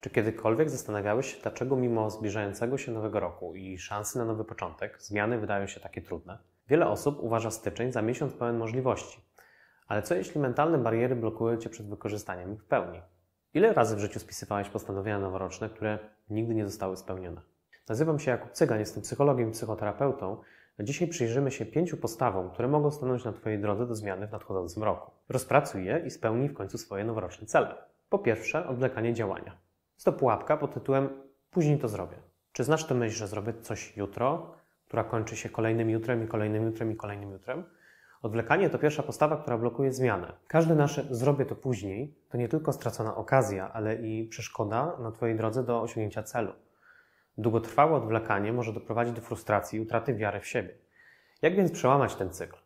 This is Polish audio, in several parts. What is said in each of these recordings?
Czy kiedykolwiek zastanawiałeś się, dlaczego mimo zbliżającego się nowego roku i szansy na nowy początek, zmiany wydają się takie trudne? Wiele osób uważa styczeń za miesiąc pełen możliwości. Ale co jeśli mentalne bariery blokują Cię przed wykorzystaniem ich w pełni? Ile razy w życiu spisywałeś postanowienia noworoczne, które nigdy nie zostały spełnione? Nazywam się Jakub Cygan, jestem psychologiem i psychoterapeutą. Dzisiaj przyjrzymy się pięciu postawom, które mogą stanąć na Twojej drodze do zmiany w nadchodzącym roku. Rozpracuj je i spełnij w końcu swoje noworoczne cele. Po pierwsze, odwlekanie działania. Jest to pułapka pod tytułem później to zrobię. Czy znasz tę myśl, że zrobię coś jutro, która kończy się kolejnym jutrem i kolejnym jutrem i kolejnym jutrem? Odwlekanie to pierwsza postawa, która blokuje zmianę. Każde nasze zrobię to później to nie tylko stracona okazja, ale i przeszkoda na Twojej drodze do osiągnięcia celu. Długotrwałe odwlekanie może doprowadzić do frustracji i utraty wiary w siebie. Jak więc przełamać ten cykl?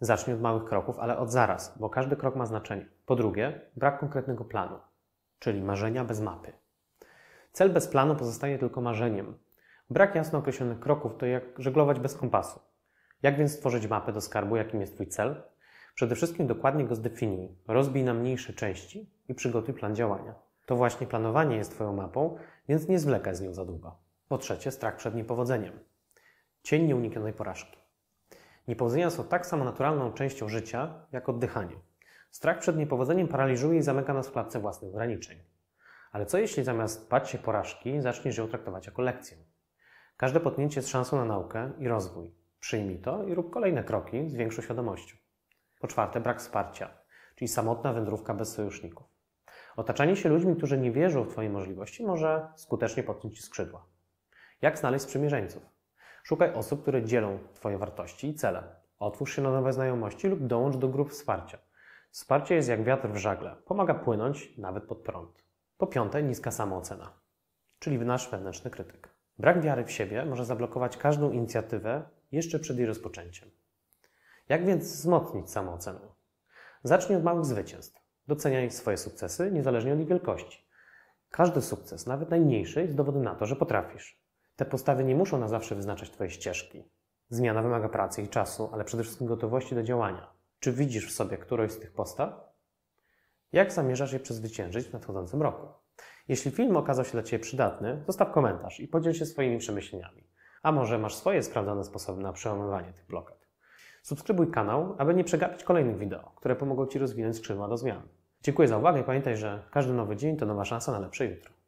Zacznij od małych kroków, ale od zaraz, bo każdy krok ma znaczenie. Po drugie, brak konkretnego planu, czyli marzenia bez mapy. Cel bez planu pozostanie tylko marzeniem. Brak jasno określonych kroków to jak żeglować bez kompasu. Jak więc stworzyć mapę do skarbu, jakim jest Twój cel? Przede wszystkim dokładnie go zdefiniuj, rozbij na mniejsze części i przygotuj plan działania. To właśnie planowanie jest Twoją mapą, więc nie zwlekaj z nią za długo. Po trzecie, strach przed niepowodzeniem. Cień nieuniknionej porażki. Niepowodzenia są tak samo naturalną częścią życia, jak oddychanie. Strach przed niepowodzeniem paraliżuje i zamyka nas w klatce własnych ograniczeń. Ale co jeśli zamiast bać się porażki, zaczniesz ją traktować jako lekcję? Każde potknięcie jest szansą na naukę i rozwój. Przyjmij to i rób kolejne kroki z większą świadomością. Po czwarte, brak wsparcia, czyli samotna wędrówka bez sojuszników. Otaczanie się ludźmi, którzy nie wierzą w Twoje możliwości, może skutecznie potknąć Ci skrzydła. Jak znaleźć sprzymierzeńców? Szukaj osób, które dzielą Twoje wartości i cele. Otwórz się na nowe znajomości lub dołącz do grup wsparcia. Wsparcie jest jak wiatr w żagle, pomaga płynąć nawet pod prąd. Po piąte, niska samoocena, czyli nasz wewnętrzny krytyk. Brak wiary w siebie może zablokować każdą inicjatywę jeszcze przed jej rozpoczęciem. Jak więc wzmocnić samoocenę? Zacznij od małych zwycięstw. Doceniaj swoje sukcesy, niezależnie od ich wielkości. Każdy sukces, nawet najmniejszy, jest dowodem na to, że potrafisz. Te postawy nie muszą na zawsze wyznaczać Twojej ścieżki. Zmiana wymaga pracy i czasu, ale przede wszystkim gotowości do działania. Czy widzisz w sobie którąś z tych postaw? Jak zamierzasz je przezwyciężyć w nadchodzącym roku? Jeśli film okazał się dla Ciebie przydatny, zostaw komentarz i podziel się swoimi przemyśleniami. A może masz swoje sprawdzone sposoby na przełamywanie tych blokad? Subskrybuj kanał, aby nie przegapić kolejnych wideo, które pomogą Ci rozwinąć skrzydła do zmian. Dziękuję za uwagę i pamiętaj, że każdy nowy dzień to nowa szansa na lepsze jutro.